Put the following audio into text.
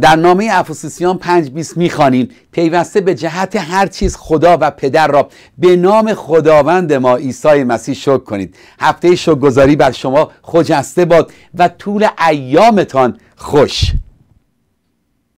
در نامه افسوسیان 5 20 میخوانیم پیوسته به جهت هر چیز خدا و پدر را به نام خداوند ما عیسی مسیح شکر کنید هفته شکرگزاری بر شما خجسته باد و طول ایامتان خوش